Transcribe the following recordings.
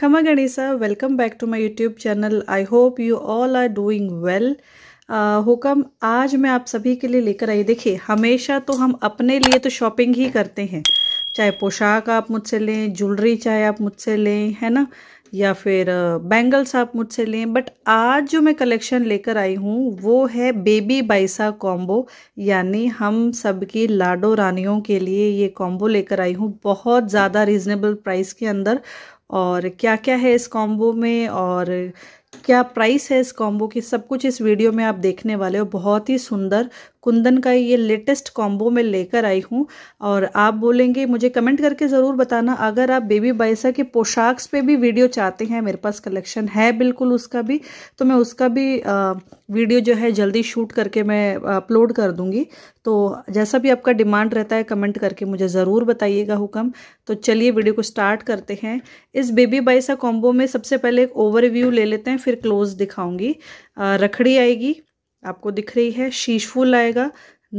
खम Ganesh welcome back to my YouTube channel I hope you all are doing well हुक्म आज मैं आप सभी के लिए लेकर आई देखिए हमेशा तो हम अपने लिए तो शॉपिंग ही करते हैं चाहे पोशाक आप मुझसे लें ज्वेलरी चाहे आप मुझसे लें है ना या फिर बैंगल्स uh, आप मुझसे लें बट आज जो मैं कलेक्शन लेकर आई हूँ वो है बेबी बाइसा कॉम्बो यानी हम सबकी लाडो रानियों के लिए ये कॉम्बो लेकर आई हूँ बहुत ज़्यादा रीज़नेबल प्राइस के अंदर और क्या क्या है इस कॉम्बो में और क्या प्राइस है इस कॉम्बो की सब कुछ इस वीडियो में आप देखने वाले हो बहुत ही सुंदर कुंदन का ये लेटेस्ट कॉम्बो में लेकर आई हूँ और आप बोलेंगे मुझे कमेंट करके ज़रूर बताना अगर आप बेबी बाइसा के पोशाक्स पे भी वीडियो चाहते हैं मेरे पास कलेक्शन है बिल्कुल उसका भी तो मैं उसका भी आ, वीडियो जो है जल्दी शूट करके मैं अपलोड कर दूँगी तो जैसा भी आपका डिमांड रहता है कमेंट करके मुझे ज़रूर बताइएगा हुक्म तो चलिए वीडियो को स्टार्ट करते हैं इस बेबी बाइसा कॉम्बो में सबसे पहले एक ओवरव्यू ले लेते हैं फिर क्लोज दिखाऊँगी रखड़ी आएगी आपको दिख रही है शीश फूल आएगा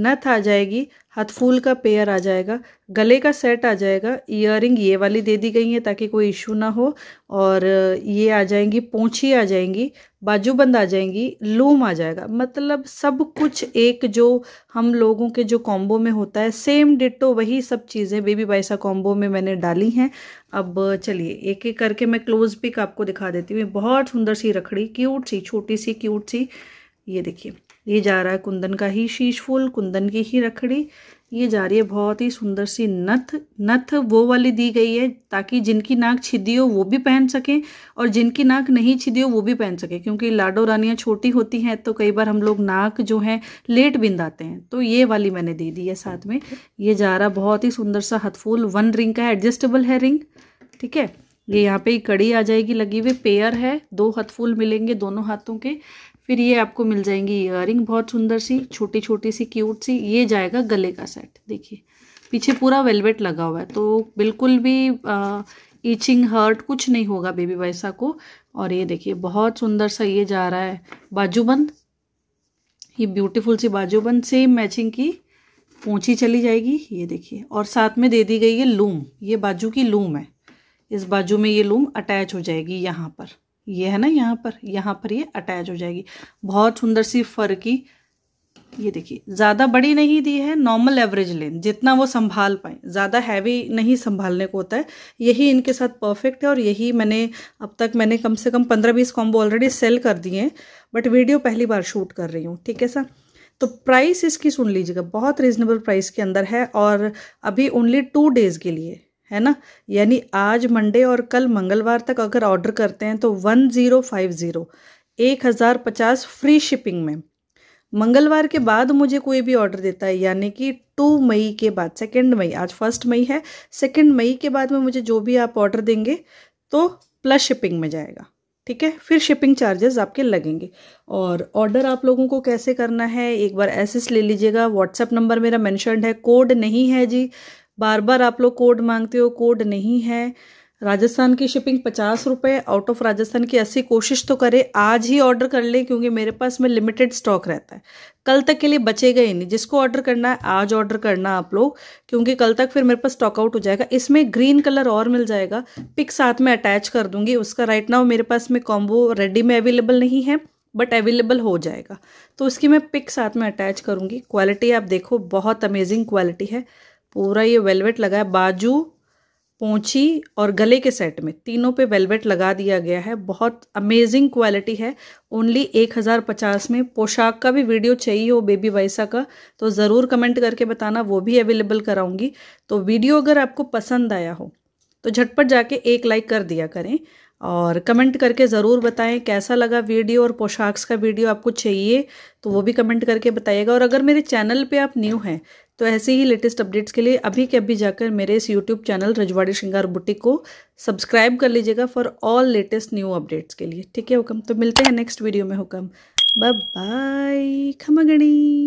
नथ आ जाएगी हथ फूल का पेयर आ जाएगा गले का सेट आ जाएगा इयर ये वाली दे दी गई है ताकि कोई इशू ना हो और ये आ जाएंगी पोंछी आ जाएंगी बाजूबंद आ जाएंगी लूम आ जाएगा मतलब सब कुछ एक जो हम लोगों के जो कॉम्बो में होता है सेम डिटो वही सब चीज़ें बेबी बाइसा कॉम्बो में मैंने डाली हैं अब चलिए एक एक करके मैं क्लोज पिक आपको दिखा देती हूँ बहुत सुंदर सी रखड़ी क्यूट सी छोटी सी क्यूट सी ये देखिए ये जा रहा है कुंदन का ही शीश फूल कुंदन की ही रखड़ी ये जा रही है बहुत ही सुंदर सी नथ नथ वो वाली दी गई है ताकि जिनकी नाक छिदी हो वो भी पहन सकें और जिनकी नाक नहीं छिदी हो वो भी पहन सकें क्योंकि लाडो रानियाँ छोटी होती हैं तो कई बार हम लोग नाक जो है लेट बिंदाते हैं तो ये वाली मैंने दे दी है साथ में ये जा रहा बहुत ही सुंदर सा हथफूल वन रिंग का एडजस्टेबल है रिंग ठीक है ये यहाँ पे कड़ी आ जाएगी लगी हुई पेयर है दो हथफूल मिलेंगे दोनों हाथों के फिर ये आपको मिल जाएंगी इयर बहुत सुंदर सी छोटी छोटी सी क्यूट सी ये जाएगा गले का सेट देखिए पीछे पूरा वेलवेट लगा हुआ है तो बिल्कुल भी आ, ईचिंग हर्ट कुछ नहीं होगा बेबी वैसा को और ये देखिए बहुत सुंदर सा ये जा रहा है बाजूबंद ये ब्यूटीफुल सी बाजूबंद सेम मैचिंग की पूछी चली जाएगी ये देखिए और साथ में दे दी गई है लूम ये बाजू की लूम है इस बाजू में ये लूम अटैच हो जाएगी यहाँ पर ये है ना यहाँ पर यहाँ पर ये अटैच हो जाएगी बहुत सुंदर सी फर की ये देखिए ज़्यादा बड़ी नहीं दी है नॉर्मल एवरेज लेंथ जितना वो संभाल पाए ज़्यादा हैवी नहीं संभालने को होता है यही इनके साथ परफेक्ट है और यही मैंने अब तक मैंने कम से कम पंद्रह बीस कॉम्बो ऑलरेडी सेल कर दिए हैं बट वीडियो पहली बार शूट कर रही हूँ ठीक है सर तो प्राइस इसकी सुन लीजिएगा बहुत रिजनेबल प्राइस के अंदर है और अभी ओनली टू डेज़ के लिए है ना यानी आज मंडे और कल मंगलवार तक अगर ऑर्डर करते हैं तो वन ज़ीरो फाइव ज़ीरो एक हज़ार पचास फ्री शिपिंग में मंगलवार के बाद मुझे कोई भी ऑर्डर देता है यानी कि टू मई के बाद सेकेंड मई आज फर्स्ट मई है सेकेंड मई के बाद में मुझे जो भी आप ऑर्डर देंगे तो प्लस शिपिंग में जाएगा ठीक है फिर शिपिंग चार्जेस आपके लगेंगे और ऑर्डर आप लोगों को कैसे करना है एक बार एसेस ले लीजिएगा व्हाट्सएप नंबर मेरा मैंशनड है कोड नहीं है जी बार बार आप लोग कोड मांगते हो कोड नहीं है राजस्थान की शिपिंग पचास रुपये आउट ऑफ राजस्थान की अस्सी कोशिश तो करें आज ही ऑर्डर कर लें क्योंकि मेरे पास में लिमिटेड स्टॉक रहता है कल तक के लिए बचेगा ही नहीं जिसको ऑर्डर करना है आज ऑर्डर करना आप लोग क्योंकि कल तक फिर मेरे पास आउट हो जाएगा इसमें ग्रीन कलर और मिल जाएगा पिक साथ में अटैच कर दूंगी उसका राइट नाउ मेरे पास में कॉम्बो रेडी में अवेलेबल नहीं है बट अवेलेबल हो जाएगा तो उसकी मैं पिक साथ में अटैच करूँगी क्वालिटी आप देखो बहुत अमेजिंग क्वालिटी है पूरा ये वेलवेट लगा है बाजू पोंछी और गले के सेट में तीनों पे वेलवेट लगा दिया गया है बहुत अमेजिंग क्वालिटी है ओनली एक हज़ार पचास में पोशाक का भी वीडियो चाहिए हो बेबी वाइसा का तो ज़रूर कमेंट करके बताना वो भी अवेलेबल कराऊंगी तो वीडियो अगर आपको पसंद आया हो तो झटपट जाके एक लाइक कर दिया करें और कमेंट करके ज़रूर बताएं कैसा लगा वीडियो और पोशाक्स का वीडियो आपको चाहिए तो वो भी कमेंट करके बताइएगा और अगर मेरे चैनल पे आप न्यू हैं तो ऐसे ही लेटेस्ट अपडेट्स के लिए अभी के अभी जाकर मेरे इस यूट्यूब चैनल रजवाड़ी श्रृंगार बुटीक को सब्सक्राइब कर लीजिएगा for all latest new updates के लिए ठीक है हुक्म तो मिलते हैं नेक्स्ट वीडियो में हुक्म बाय खमागणी